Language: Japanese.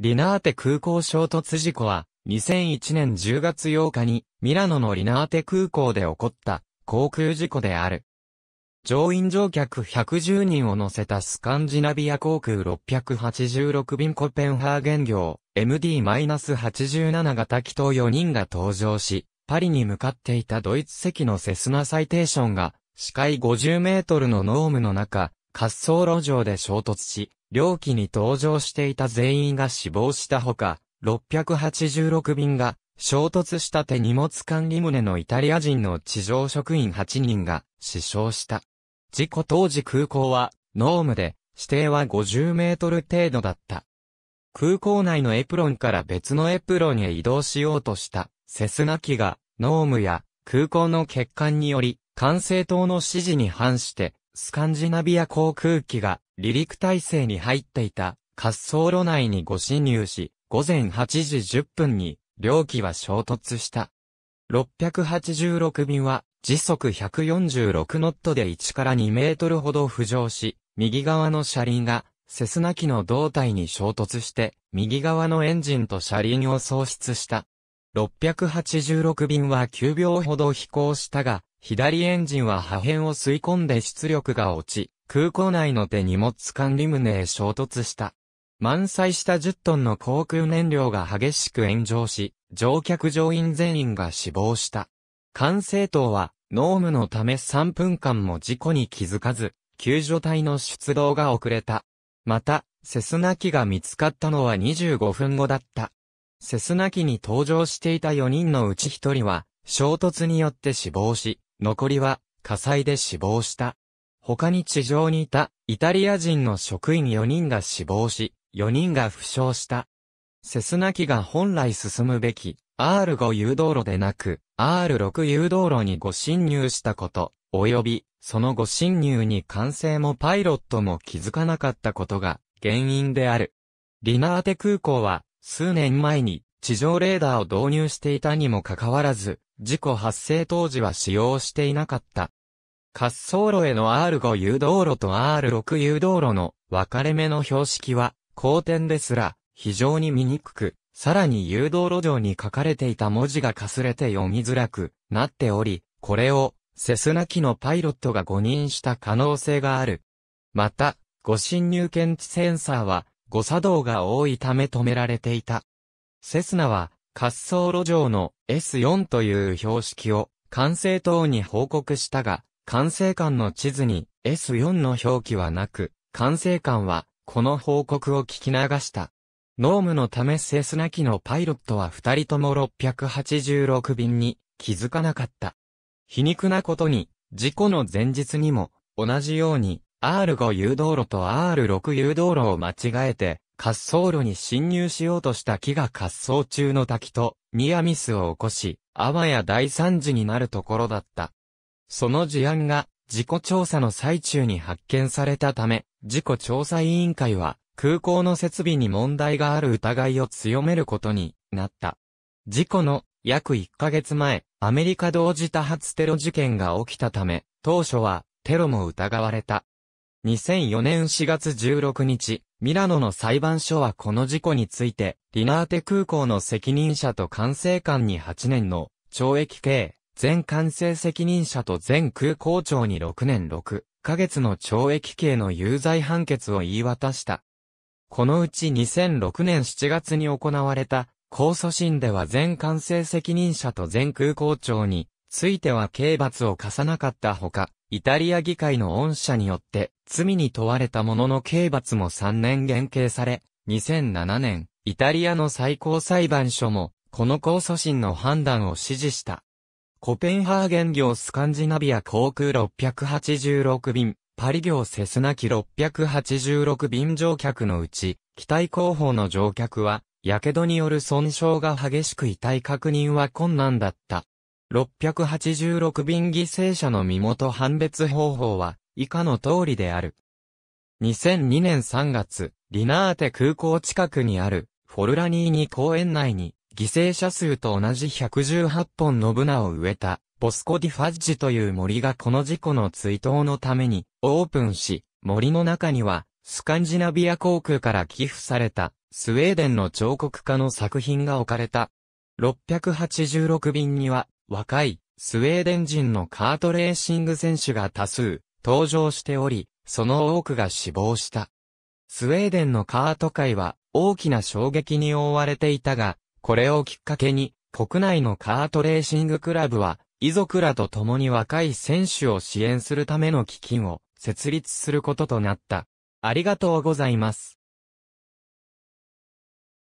リナーテ空港衝突事故は、2001年10月8日に、ミラノのリナーテ空港で起こった航空事故である。乗員乗客110人を乗せたスカンジナビア航空686便コペンハーゲン業 MD-87 型機と4人が搭乗し、パリに向かっていたドイツ籍のセスナサイテーションが、視界50メートルの濃霧の中、滑走路上で衝突し、両機に搭乗していた全員が死亡したほか、686便が衝突した手荷物管理棟のイタリア人の地上職員8人が死傷した。事故当時空港はノームで指定は50メートル程度だった。空港内のエプロンから別のエプロンへ移動しようとしたセスナ機がノームや空港の欠陥により管制塔の指示に反してスカンジナビア航空機が離陸体制に入っていた滑走路内にご侵入し、午前8時10分に両機は衝突した。686便は時速146ノットで1から2メートルほど浮上し、右側の車輪がセスナ機の胴体に衝突して、右側のエンジンと車輪を喪失した。686便は9秒ほど飛行したが、左エンジンは破片を吸い込んで出力が落ち、空港内の手荷物管理棟へ衝突した。満載した10トンの航空燃料が激しく炎上し、乗客乗員全員が死亡した。管制塔は、濃霧のため3分間も事故に気づかず、救助隊の出動が遅れた。また、セスナ機が見つかったのは25分後だった。セスナ機に搭乗していた4人のうち1人は、衝突によって死亡し、残りは火災で死亡した。他に地上にいたイタリア人の職員4人が死亡し、4人が負傷した。セスナ機が本来進むべき R5 誘導路でなく R6 誘導路にご侵入したこと、及びそのご侵入に管制もパイロットも気づかなかったことが原因である。リナーテ空港は数年前に地上レーダーを導入していたにもかかわらず、事故発生当時は使用していなかった。滑走路への R5 誘導路と R6 誘導路の分かれ目の標識は、後天ですら、非常に見にくく、さらに誘導路上に書かれていた文字がかすれて読みづらくなっており、これを、セスナ機のパイロットが誤認した可能性がある。また、誤侵入検知センサーは、誤作動が多いため止められていた。セスナは、滑走路上の S4 という標識を管制塔に報告したが、管制官の地図に S4 の表記はなく、管制官はこの報告を聞き流した。ノームのためセスナ機のパイロットは二人とも686便に気づかなかった。皮肉なことに、事故の前日にも同じように R5 誘導路と R6 誘導路を間違えて滑走路に侵入しようとした木が滑走中の滝とニアミスを起こし、あわや大惨事になるところだった。その事案が事故調査の最中に発見されたため、事故調査委員会は空港の設備に問題がある疑いを強めることになった。事故の約1ヶ月前、アメリカ同時多発テロ事件が起きたため、当初はテロも疑われた。2004年4月16日、ミラノの裁判所はこの事故について、リナーテ空港の責任者と管制官に8年の懲役刑、全管制責任者と全空港長に6年6ヶ月の懲役刑の有罪判決を言い渡した。このうち2006年7月に行われた控訴審では全管制責任者と全空港長については刑罰を課さなかったほか、イタリア議会の恩赦によって、罪に問われたものの刑罰も3年減刑され、2007年、イタリアの最高裁判所も、この控訴審の判断を支持した。コペンハーゲン業スカンジナビア航空686便、パリ業セスナ機686便乗客のうち、機体後方の乗客は、火傷による損傷が激しく遺体確認は困難だった。686便犠牲者の身元判別方法は、以下の通りである。2002年3月、リナーテ空港近くにある、フォルラニーニ公園内に、犠牲者数と同じ118本のブナを植えた、ボスコディファッジという森がこの事故の追悼のために、オープンし、森の中には、スカンジナビア航空から寄付された、スウェーデンの彫刻家の作品が置かれた。686便には、若い、スウェーデン人のカートレーシング選手が多数、登場しており、その多くが死亡した。スウェーデンのカート界は、大きな衝撃に覆われていたが、これをきっかけに、国内のカートレーシングクラブは、遺族らと共に若い選手を支援するための基金を設立することとなった。ありがとうございます。